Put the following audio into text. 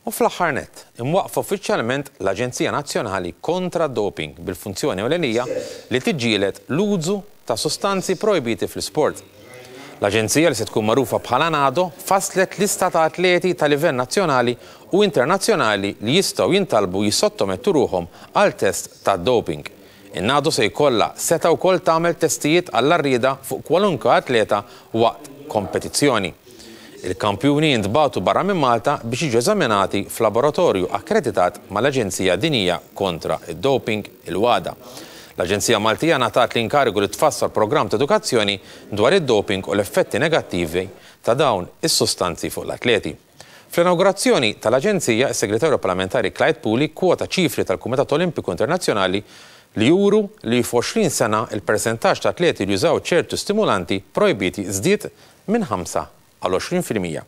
U fl-aħħar imwaqfu uffiċjalment l-Aġenzija Nazzjonali kontra Doping bil-funzjoni ewlenija li tiġġielet l-użu ta' sostanzi projbiti fl-sport. L-Aġenzija li se tkun magħrufa bħala nado faslet lista ta' atleti ta' livell nazzjonali u internazzjonali li jistgħu jintalbu jissottomettu ruhom għal test ta' doping. In-nado se jkollha seta' wkoll tagħmel testijiet għall-arrieda fuq kwalunkwe atleta waqt kompetizzjoni. Il-kampjuni jintbatu barra minn Malta biex jiġu eżaminati f'laboratorju akkreditat mal-Aġenzija Dinija kontra id-doping il wada L-Aġenzija Maltija natat l-inkarigu li tfassar programm ta' edukazzjoni dwar id-doping u l-effetti negattivi ta' dawn is-sustanzi fuq l-atleti. Fl-inaugurazzjoni tal-Aġenzija, il-Segretarju Parlamentari Clyde Puli kwota ċifri tal-Kumitat Olimpiku Internazzjonali li juru li f-20 sena il-percentaġġ ta' atleti li jużaw ċertu stimulanti projbiti żdied minn 5 a al 20%.